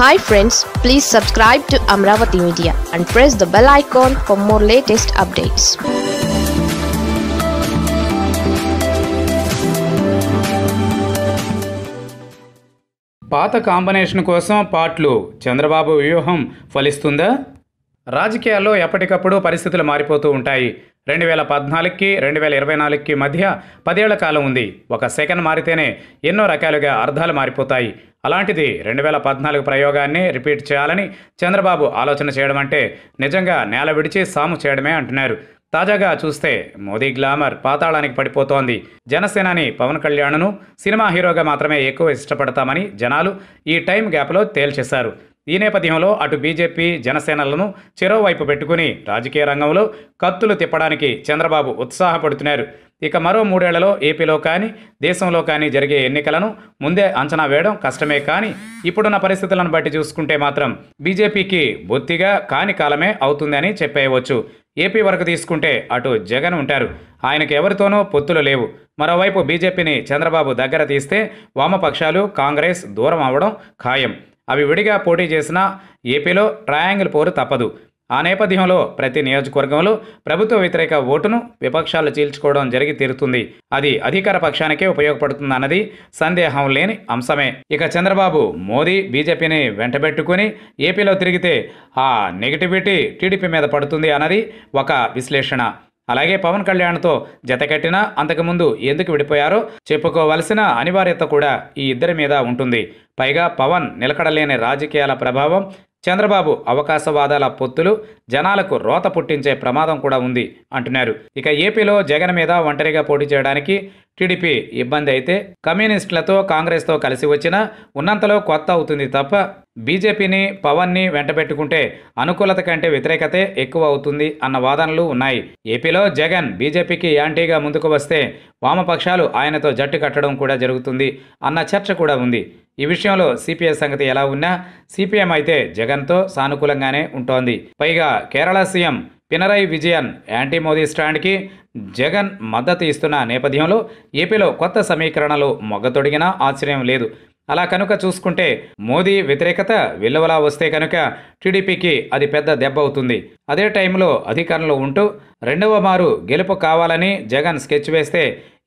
hi friends please subscribe to Amaravati media and press the bell icon for more latest updates పాత combination కోసం పాటలు చంద్రబాబు వ్యూహం ఫలిస్తుందా రాజకీయాల్లో ఎప్పటికప్పుడు పరిస్థితులు మారిపోతూ ఉంటాయి రెండు వేల పద్నాలుగుకి రెండు వేల ఇరవై నాలుగుకి మధ్య పదేళ్ల కాలం ఉంది ఒక సెకండ్ మారితేనే ఎన్నో రకాలుగా అర్థాలు మారిపోతాయి అలాంటిది రెండు వేల పద్నాలుగు ప్రయోగాన్ని రిపీట్ చేయాలని చంద్రబాబు ఆలోచన చేయడం అంటే నిజంగా నేల విడిచి సాము చేయడమే అంటున్నారు తాజాగా చూస్తే మోదీ గ్లామర్ పాతాళానికి పడిపోతోంది జనసేనాని పవన్ కళ్యాణ్ను సినిమా హీరోగా మాత్రమే ఎక్కువ ఇష్టపడతామని జనాలు ఈ టైం గ్యాప్లో తేల్చేశారు ఈ నేపథ్యంలో అటు బీజేపీ జనసేనలను చెరోవైపు పెట్టుకుని రాజకీయ రంగంలో కత్తులు తిప్పడానికి చంద్రబాబు ఉత్సాహపడుతున్నారు ఇక మరో మూడేళ్లలో ఏపీలో కానీ దేశంలో కానీ జరిగే ఎన్నికలను ముందే అంచనా వేయడం కష్టమే కానీ ఇప్పుడున్న పరిస్థితులను బట్టి చూసుకుంటే మాత్రం బీజేపీకి బొత్తిగా కాని కాలమే అవుతుందని చెప్పేయవచ్చు ఏపీ వరకు తీసుకుంటే అటు జగన్ ఉంటారు ఆయనకు ఎవరితోనూ పొత్తులు లేవు మరోవైపు బీజేపీని చంద్రబాబు దగ్గర తీస్తే వామపక్షాలు కాంగ్రెస్ దూరం అవ్వడం ఖాయం అవి విడిగా పోటీ చేసినా ఏపీలో ట్రయాంగిల్ పోరు తప్పదు ఆ నేపథ్యంలో ప్రతి నియోజకవర్గంలో ప్రభుత్వ వ్యతిరేక ఓటును విపక్షాలు చీల్చుకోవడం జరిగి తీరుతుంది అది అధికార పక్షానికే ఉపయోగపడుతుందన్నది సందేహం లేని అంశమే ఇక చంద్రబాబు మోదీ బీజేపీని వెంటబెట్టుకుని ఏపీలో తిరిగితే ఆ నెగిటివిటీ టీడీపీ మీద పడుతుంది అన్నది ఒక విశ్లేషణ అలాగే పవన్ కళ్యాణ్తో జతకట్టినా అంతకుముందు ఎందుకు విడిపోయారో చెప్పుకోవలసిన అనివార్యత కూడా ఈ ఇద్దరి మీద ఉంటుంది పైగా పవన్ నిలకడలేని రాజకీయాల ప్రభావం చంద్రబాబు అవకాశవాదాల పొత్తులు జనాలకు రోత పుట్టించే ప్రమాదం కూడా ఉంది అంటున్నారు ఇక ఏపీలో జగన్ మీద ఒంటరిగా పోటీ చేయడానికి టీడీపీ ఇబ్బంది అయితే కమ్యూనిస్టులతో కాంగ్రెస్తో కలిసి వచ్చినా ఉన్నంతలో కొత్త అవుతుంది తప్ప బీజేపీని పవన్ని వెంటబెట్టుకుంటే అనుకూలత కంటే వ్యతిరేకతే ఎక్కువ అవుతుంది అన్న వాదనలు ఉన్నాయి ఏపీలో జగన్ బీజేపీకి యాంటీగా ముందుకు వస్తే వామపక్షాలు ఆయనతో జట్టు కట్టడం కూడా జరుగుతుంది అన్న చర్చ కూడా ఉంది ఈ విషయంలో సిపిఐ సంగతి ఎలా ఉన్నా సిపిఎం అయితే జగన్తో సానుకూలంగానే ఉంటోంది పైగా కేరళ సీఎం పినరై విజయన్ యాంటీ మోదీ స్టాండ్కి జగన్ మద్దతు ఇస్తున్న నేపథ్యంలో ఏపీలో కొత్త సమీకరణలు మొగ్గతొడిగినా ఆశ్చర్యం లేదు అలా కనుక చూసుకుంటే మోదీ వ్యతిరేకత విలువలా వస్తే కనుక టీడీపీకి అది పెద్ద దెబ్బ అవుతుంది అదే టైంలో అధికారంలో ఉంటూ రెండవ మారు గెలుపు కావాలని జగన్ స్కెచ్ వేస్తే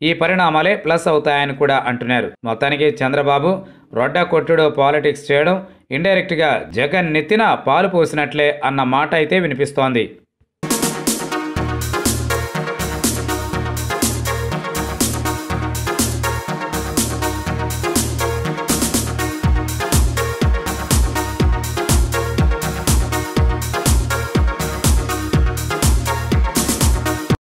ఈ పరిణామాలే ప్లస్ అవుతాయని కూడా అంటున్నారు మొత్తానికి చంద్రబాబు రొడ్డ కొట్టుడు పాలిటిక్స్ చేయడం ఇండైరెక్ట్గా జగన్ నెత్తిన పాలు పోసినట్లే అన్న మాట అయితే వినిపిస్తోంది